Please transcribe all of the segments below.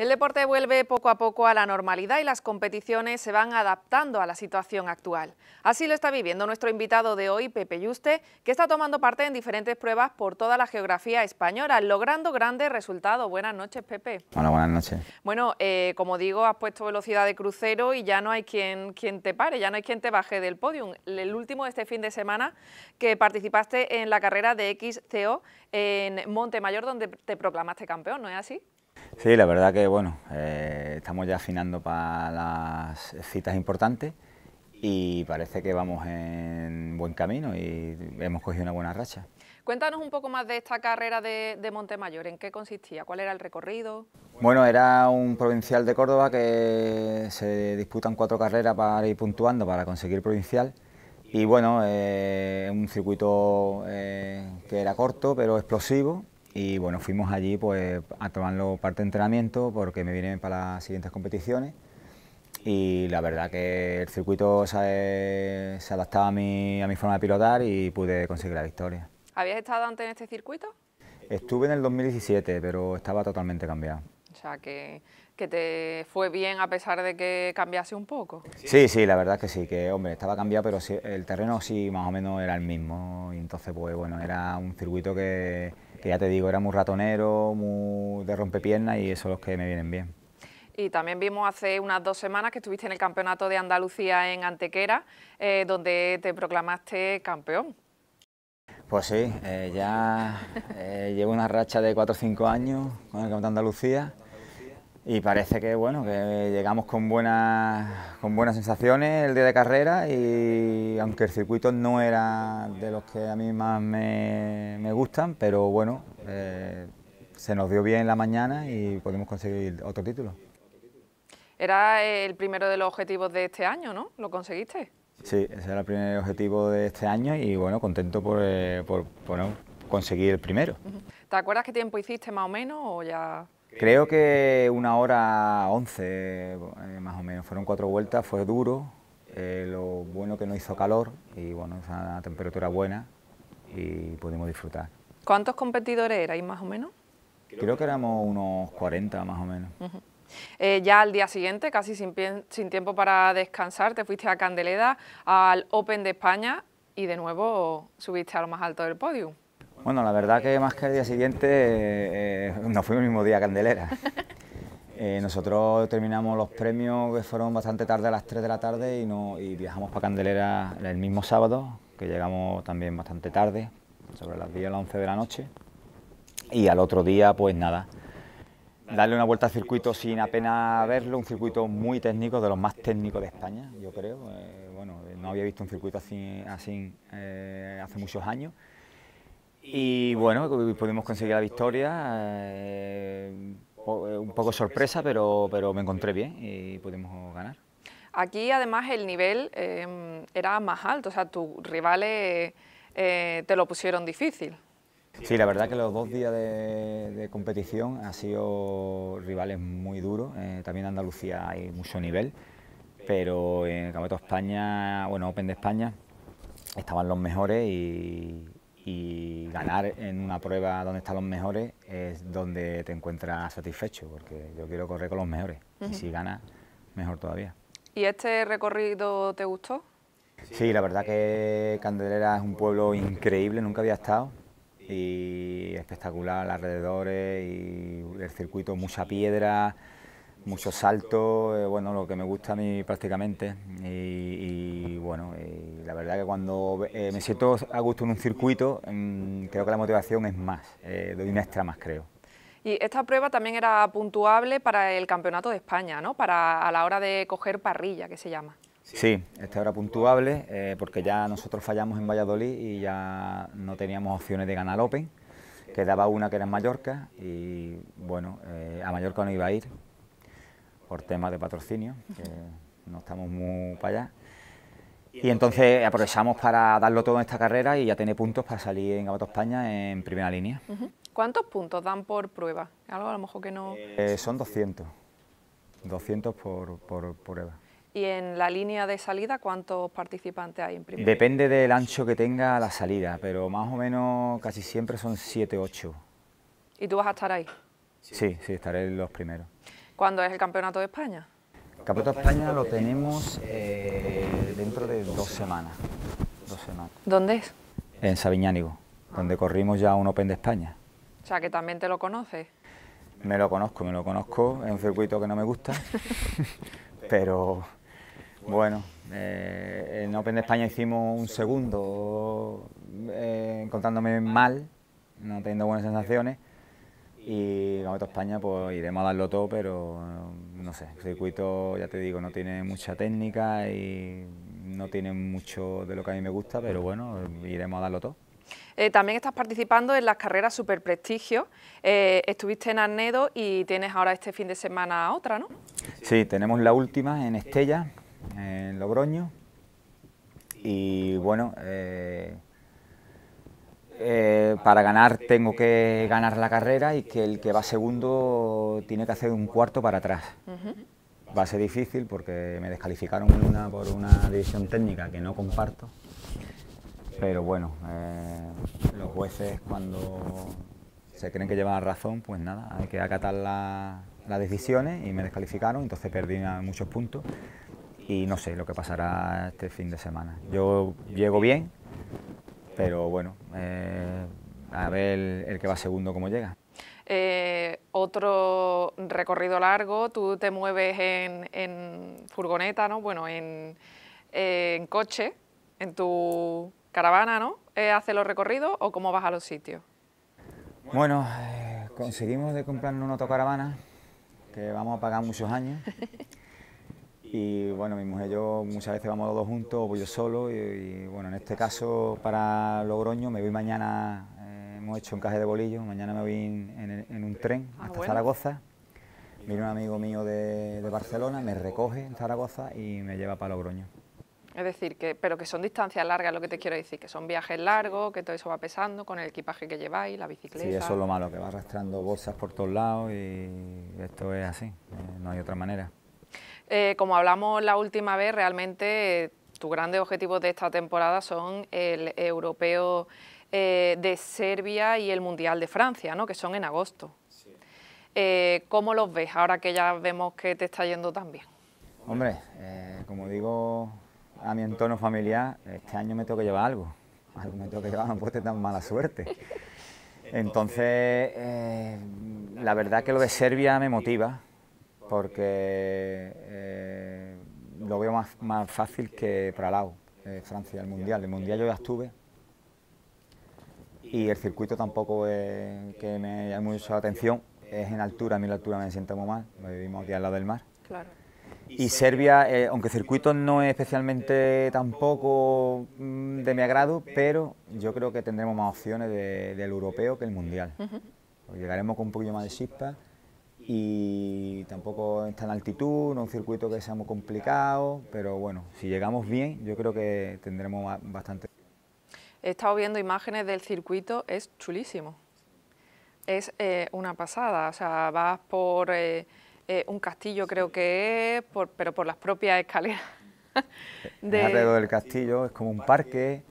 El deporte vuelve poco a poco a la normalidad y las competiciones se van adaptando a la situación actual. Así lo está viviendo nuestro invitado de hoy, Pepe Yuste, que está tomando parte en diferentes pruebas por toda la geografía española, logrando grandes resultados. Buenas noches, Pepe. Hola, buenas noches. Bueno, eh, como digo, has puesto velocidad de crucero y ya no hay quien, quien te pare, ya no hay quien te baje del podium. El último este fin de semana que participaste en la carrera de XCO en Montemayor, donde te proclamaste campeón, ¿no es así? Sí, la verdad que bueno, eh, estamos ya afinando para las citas importantes y parece que vamos en buen camino y hemos cogido una buena racha. Cuéntanos un poco más de esta carrera de, Montemayor, ¿en qué consistía? ¿Cuál era el recorrido? Bueno, era un provincial de Córdoba que se disputan cuatro carreras para ir puntuando, para conseguir provincial. Y bueno, eh, un circuito eh, que era corto pero explosivo y bueno, fuimos allí pues a tomarlo parte de entrenamiento porque me vienen para las siguientes competiciones y la verdad que el circuito se, adaptaba a mi, a mi forma de pilotar y pude conseguir la victoria. ¿Habías estado antes en este circuito? Estuve en el 2017, pero estaba totalmente cambiado. O sea, que, que te fue bien a pesar de que cambiase un poco. Sí, sí, la verdad que sí, que hombre, estaba cambiado, pero el terreno sí más o menos era el mismo. Y entonces, pues bueno, era un circuito que, que ya te digo, era muy ratonero, muy de rompepiernas y eso es los que me vienen bien. Y también vimos hace unas dos semanas que estuviste en el Campeonato de Andalucía en Antequera, eh, donde te proclamaste campeón. Pues sí, eh, ya eh, llevo una racha de 4 o 5 años con el Campeonato de Andalucía y parece que bueno que llegamos con buenas con buenas sensaciones el día de carrera y aunque el circuito no era de los que a mí más me, gustan pero bueno eh, se nos dio bien la mañana y podemos conseguir otro título era el primero de los objetivos de este año no lo conseguiste sí ese era el primer objetivo de este año y bueno contento por, eh, conseguir el primero te acuerdas qué tiempo hiciste más o menos o ya Creo que una hora once, eh, más o menos. Fueron cuatro vueltas, fue duro. Eh, lo bueno que no hizo calor y bueno, es una temperatura buena y pudimos disfrutar. ¿Cuántos competidores erais más o menos? Creo que éramos unos 40 más o menos. Eh, ya al día siguiente, casi sin, sin tiempo para descansar, te fuiste a Candeleda al Open de España y de nuevo subiste a lo más alto del podio. Bueno, la verdad que más que el día siguiente, no eh, eh, nos fuimos el mismo día a Candelera. Eh, nosotros terminamos los premios que fueron bastante tarde, a las 3 de la tarde, y, viajamos para Candelera el mismo sábado, que llegamos también bastante tarde, sobre las 10 o las 11 de la noche. Y al otro día, pues nada, darle una vuelta al circuito sin apenas verlo, un circuito muy técnico, de los más técnicos de España, yo creo. bueno, no había visto un circuito así, hace muchos años. Y bueno, pudimos conseguir la victoria, eh, eh, un poco sorpresa, pero, pero me encontré bien y pudimos ganar. Aquí además el nivel em, era más alto, o sea, tus rivales eh, te lo pusieron difícil. Sí, la verdad que los dos días de, competición han sido rivales muy duros, también en Andalucía hay mucho nivel, pero en el Campeonato España, bueno, Open de España, estaban los mejores y, y ganar en una prueba donde están los mejores es donde te encuentras satisfecho, porque yo quiero correr con los mejores y si ganas, mejor todavía. ¿Y este recorrido te gustó? Sí, la verdad que Candelera es un pueblo increíble, nunca había estado y espectacular alrededores y el circuito, mucha piedra, muchos saltos, eh, bueno, lo que me gusta a mí prácticamente y bueno, eh, la verdad que cuando eh, me siento a gusto en un circuito, mm, creo que la motivación es más, eh, doy un extra más, creo. Y esta prueba también era puntuable para el Campeonato de España, ¿no? Para, a la hora de coger parrilla, que se llama. Sí, esta era puntuable eh, porque ya nosotros fallamos en Valladolid y ya no teníamos opciones de ganar el Open. Quedaba una que era en Mallorca y, bueno, a Mallorca no iba a ir por temas de patrocinio, no estamos muy para allá. Y entonces aprovechamos para darlo todo en esta carrera y ya tener puntos para salir en Gabato España en primera línea. ¿Cuántos puntos dan por prueba? Algo a lo mejor que no... Eh, son 200, 200 por, por prueba. ¿Y en la línea de salida cuántos participantes hay en primera? Depende del ancho que tenga la salida, pero más o menos casi siempre son 7, 8. ¿Y tú vas a estar ahí? Sí, sí, estaré en los primeros. ¿Cuándo es el Campeonato de España? Campeonato España lo tenemos eh, dentro de dos semanas, ¿Dónde es? En Sabiñánigo, donde corrimos ya un Open de España. O sea, que también te lo conoces. Me lo conozco, me lo conozco. Es un circuito que no me gusta, pero bueno, eh, en Open de España hicimos un segundo eh, encontrándome mal, no teniendo buenas sensaciones. Y en España pues iremos a darlo todo, pero no sé, el circuito, ya te digo, no tiene mucha técnica y no tiene mucho de lo que a mí me gusta, pero bueno, iremos a darlo todo. Eh, también estás participando en las carreras Super Prestigio. Eh, estuviste en Arnedo y tienes ahora este fin de semana otra, ¿no? Sí, tenemos la última en Estella, en Logroño. Y bueno, eh, eh, para ganar tengo que ganar la carrera y que el que va segundo tiene que hacer un cuarto para atrás. Va a ser difícil porque me descalificaron una por una división técnica que no comparto, pero bueno, eh, los jueces cuando se creen que llevan razón, pues nada, hay que acatar las decisiones y me descalificaron, entonces perdí muchos puntos y no sé lo que pasará este fin de semana. Yo llego bien, pero bueno, eh, a ver el, que va segundo cómo llega. Eh, otro recorrido largo, tú te mueves en, furgoneta, ¿no? Bueno, eh, en, coche, en tu caravana, ¿no? ¿Haces los recorridos o cómo vas a los sitios? Bueno, conseguimos de comprarnos una autocaravana que vamos a pagar muchos años y bueno, mi mujer y yo muchas veces vamos los dos juntos, o voy yo solo y, bueno, en este caso para Logroño me voy mañana, eh, hemos hecho encaje de bolillos, mañana me voy en, un tren ah, hasta Zaragoza, viene un amigo mío de, Barcelona, me recoge en Zaragoza y me lleva para Logroño. Es decir, que, pero que son distancias largas, lo que te quiero decir, que son viajes largos, que todo eso va pesando con el equipaje que lleváis, la bicicleta. Sí, eso es lo malo, que va arrastrando bolsas por todos lados y esto es así, eh, no hay otra manera. Eh, como hablamos la última vez, realmente eh, tus grandes objetivos de esta temporada son el europeo eh, de Serbia y el mundial de Francia, ¿no? que son en agosto. ¿Cómo los ves ahora que ya vemos que te está yendo tan bien? Hombre, como digo a mi entorno familiar, este año me tengo que llevar algo. Algo me tengo que llevar, no puedo tener tan mala suerte. Entonces, la verdad que lo de Serbia me motiva, porque eh, lo veo más, fácil que para la eh, Francia, el Mundial. El Mundial yo ya estuve y el circuito tampoco es que me llame mucho la atención, es en altura, a mí la altura me siento muy mal, vivimos aquí al lado del mar. Y Serbia, eh, aunque el circuito no es especialmente tampoco mm, de mi agrado, pero yo creo que tendremos más opciones del europeo que el mundial. Llegaremos con un poquillo más de chispa y tampoco está en altitud, no es un circuito que sea muy complicado, pero bueno, si llegamos bien, yo creo que tendremos bastante. He estado viendo imágenes del circuito, es chulísimo. Es eh, una pasada, o sea, vas por eh, eh, un castillo creo que es, pero por las propias escaleras. de... Alrededor del castillo, es como un parque,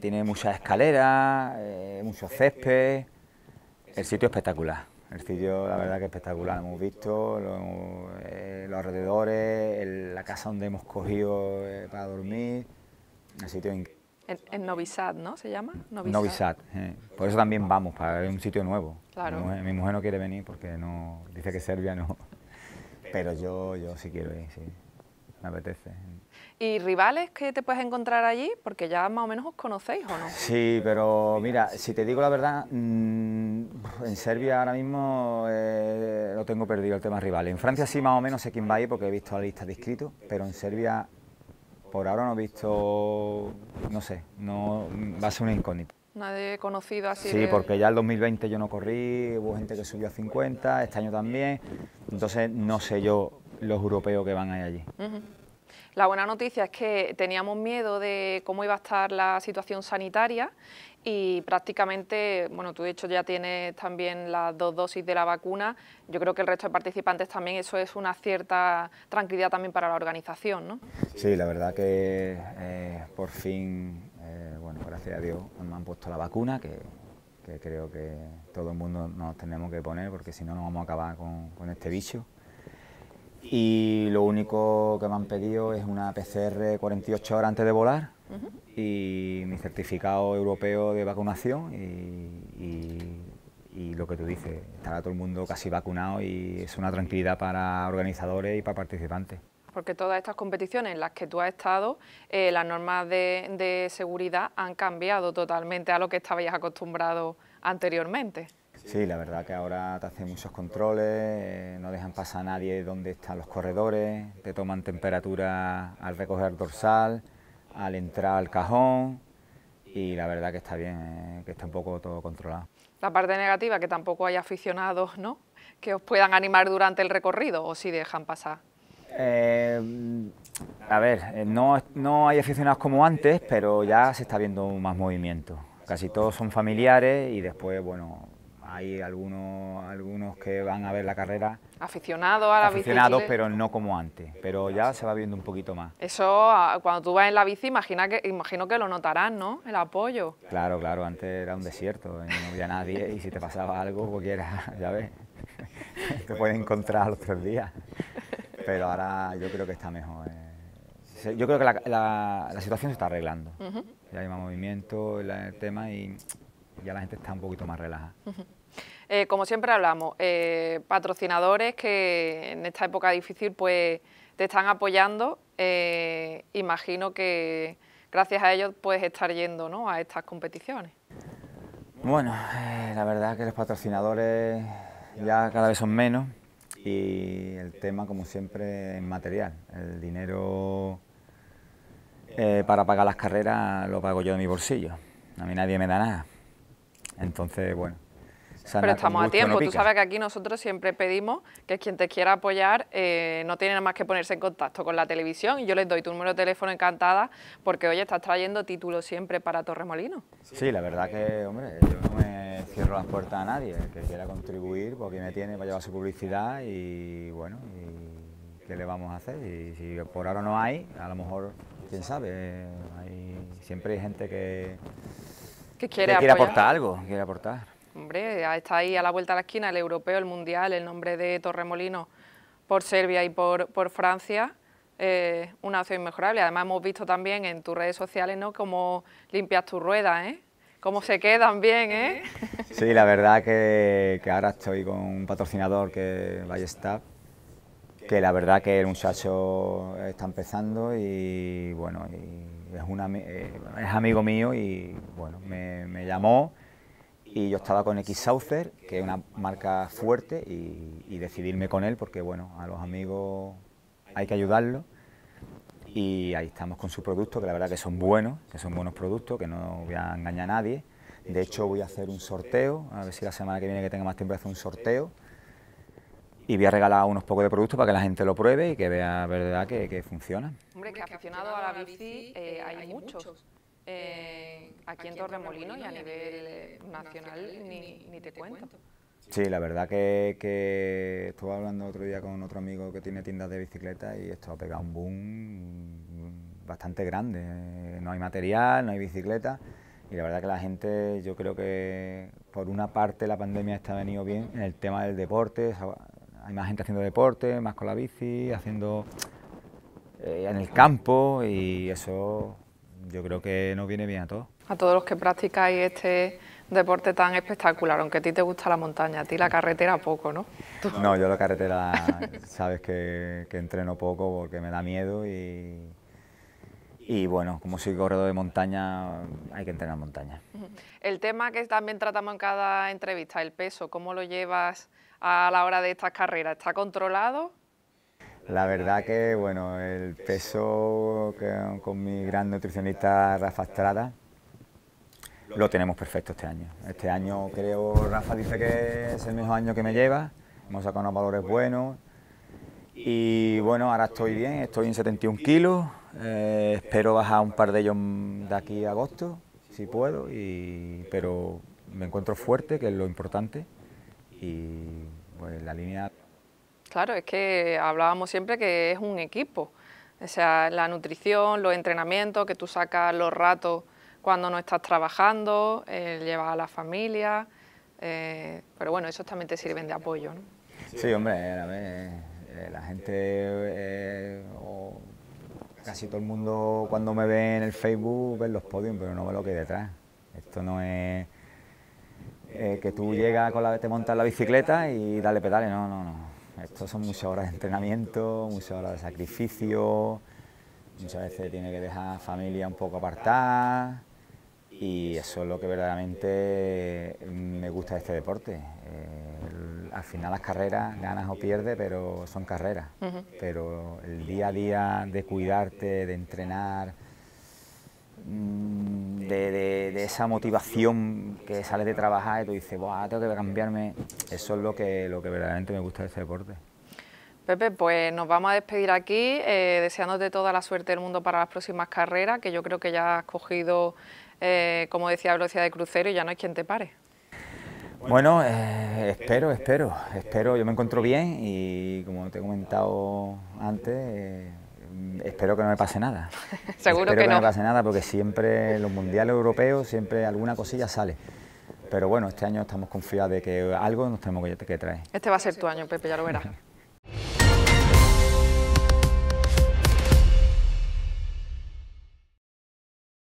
tiene muchas escaleras, muchos céspedes, el sitio espectacular. El sitio, la verdad que espectacular, hemos visto, eh, los alrededores, la casa donde hemos cogido eh, para dormir, el sitio En, Novi ¿no? ¿Se llama? Novi, eh. Por eso también vamos, para un sitio nuevo. Claro. Mi, mujer, no quiere venir porque no dice que Serbia no. Pero yo, yo sí quiero ir, sí. Me apetece. ¿Y rivales que te puedes encontrar allí? Porque ya más o menos os conocéis, ¿o no? Sí, pero mira, si te digo la verdad, mm, en Serbia ahora mismo eh, lo tengo perdido el tema rival. En Francia sí más o menos sé quién va a ir porque he visto la lista de inscritos, pero en Serbia por ahora no he visto, no sé, no va a ser una incógnita. Nadie conocido así. Sí, porque ya el 2020 yo no corrí, hubo gente que subió a 50, este año también, entonces no sé yo los europeos que van a ir allí. La buena noticia es que teníamos miedo de cómo iba a estar la situación sanitaria y prácticamente, bueno, tú de hecho ya tienes también las dos dosis de la vacuna, yo creo que el resto de participantes también, eso es una cierta tranquilidad también para la organización, ¿no? Sí, la verdad que eh, por fin, eh, bueno, gracias a Dios me han puesto la vacuna, que, creo que todo el mundo nos tenemos que poner, porque si no nos vamos a acabar con, con este bicho y lo único que me han pedido es una PCR 48 horas antes de volar y mi certificado europeo de vacunación y, lo que tú dices, estará todo el mundo casi vacunado y es una tranquilidad para organizadores y para participantes. Porque todas estas competiciones en las que tú has estado, eh, las normas de, de seguridad han cambiado totalmente a lo que estabais acostumbrado anteriormente. Sí, la verdad que ahora te hacen muchos controles, eh, no dejan pasar a nadie donde están los corredores, te toman temperatura al recoger dorsal, al entrar al cajón y la verdad que está bien, eh, que está un poco todo controlado. La parte negativa, que tampoco hay aficionados ¿no? que os puedan animar durante el recorrido o si dejan pasar. Eh, a ver, no, no hay aficionados como antes, pero ya se está viendo más movimiento. Casi todos son familiares y después, bueno, hay algunos, algunos que van a ver la carrera. Aficionados a la aficionados, pero no como antes, pero ya se va viendo un poquito más. Eso, cuando tú vas en la bici, imagina que, imagino que lo notarán, ¿no? El apoyo. Claro, claro, antes era un desierto, eh, no había nadie y si te pasaba algo, cualquiera, ya ves, te puedes encontrar los tres días. Pero ahora yo creo que está mejor. Eh. Yo creo que la, situación se está arreglando. Ya hay más movimiento, en el tema y ya la gente está un poquito más relajada. Eh, como siempre hablamos, eh, patrocinadores que en esta época difícil pues te están apoyando, eh, imagino que gracias a ellos puedes estar yendo a estas competiciones. Bueno, la verdad es que los patrocinadores ya cada vez son menos y el tema como siempre es material, el dinero para pagar las carreras lo pago yo de mi bolsillo, a mí nadie me da nada, entonces bueno, pero estamos a tiempo. Tú sabes que aquí nosotros siempre pedimos que quien te quiera apoyar eh, no tiene nada más que ponerse en contacto con la televisión. Y yo les doy tu número de teléfono encantada porque hoy estás trayendo títulos siempre para Torremolino. Sí, la verdad que, hombre, yo no me cierro las puertas a nadie. que quiera contribuir, porque me tiene para llevar su publicidad y bueno, y ¿qué le vamos a hacer? Y si por ahora no hay, a lo mejor, quién sabe, hay, siempre hay gente que, quiere, aportar algo, quiere aportar. Hombre, está ahí a la vuelta de la esquina el europeo, el mundial, el nombre de Torremolino por Serbia y por, Francia, eh, una opción inmejorable. Además hemos visto también en tus redes sociales ¿no? cómo limpias tus ruedas, ¿eh? cómo se quedan bien. ¿eh? Sí, la verdad que, ahora estoy con un patrocinador que Ballestab, que la verdad que el muchacho está empezando y bueno, y es, una, eh, amigo mío y bueno, me llamó y yo estaba con X Saucer, que es una marca fuerte, y, decidirme con él porque, bueno, a los amigos hay que ayudarlos y ahí estamos con su producto, que la verdad que son buenos, que son buenos productos, que no voy a engañar a nadie. De hecho, voy a hacer un sorteo, a ver si la semana que viene que tenga más tiempo hacer un sorteo. Y voy a regalar unos pocos de productos para que la gente lo pruebe y que vea verdad que, funciona. Hombre, que aficionado a la bici eh, hay muchos. Eh, aquí en Torremolino y a nivel nacional ni, te cuento. Sí, la verdad que, estuve hablando otro día con otro amigo que tiene tiendas de bicicleta y esto ha pegado un boom bastante grande. No hay material, no hay bicicleta y la verdad que la gente, yo creo que por una parte la pandemia está venido bien en el tema del deporte, hay más gente haciendo deporte, más con la bici, haciendo eh, en el campo y eso yo creo que nos viene bien a todos. A todos los que practicáis este deporte tan espectacular, aunque a ti te gusta la montaña, a ti la carretera poco, ¿no? No, yo la carretera sabes que, que, entreno poco porque me da miedo y, y bueno, como soy corredor de montaña, hay que entrenar montaña. El tema que también tratamos en cada entrevista, el peso, ¿cómo lo llevas a la hora de estas carreras? ¿Está controlado? La verdad que, bueno, el peso con mi gran nutricionista Rafa Estrada lo tenemos perfecto este año. Este año creo, Rafa dice que es el mejor año que me lleva, hemos sacado unos valores buenos y bueno, ahora estoy bien, estoy en 71 kilos, eh, espero bajar un par de ellos de aquí a agosto, si puedo, y, pero me encuentro fuerte, que es lo importante, y pues, la línea claro, es que hablábamos siempre que es un equipo. O sea, la nutrición, los entrenamientos, que tú sacas los ratos cuando no estás trabajando, llevas a la familia, eh, pero bueno, esos también te sirven de apoyo. ¿no? Sí, hombre, eh, la gente, eh, casi todo el mundo cuando me ve en el Facebook ve los podios, pero no ve lo que hay detrás. Esto no es que tú llegas, con la, te montas la bicicleta y dale pedales, no, no, no esto son muchas horas de entrenamiento, muchas horas de sacrificio, muchas veces tiene que dejar familia un poco apartada y eso es lo que verdaderamente me gusta de este deporte. al final las carreras, ganas o pierdes, pero son carreras. Pero el día a día de cuidarte, de entrenar, Mm, de, esa motivación que sales de trabajar y tú dices, Buah, tengo que cambiarme. Eso es lo que, lo que verdaderamente me gusta de este deporte. Pepe, pues nos vamos a despedir aquí, eh, deseándote toda la suerte del mundo para las próximas carreras, que yo creo que ya has cogido, eh, como decía, velocidad de crucero y ya no hay quien te pare. Bueno, eh, espero, espero, espero. Yo me encuentro bien y como te he comentado antes Mm, espero que no me pase nada. Seguro que, no. no me pase nada porque siempre los mundiales europeos, siempre alguna cosilla sale. Pero bueno, este año estamos confiados de que algo nos tenemos que traer. Este va a ser tu año, Pepe, ya lo verás.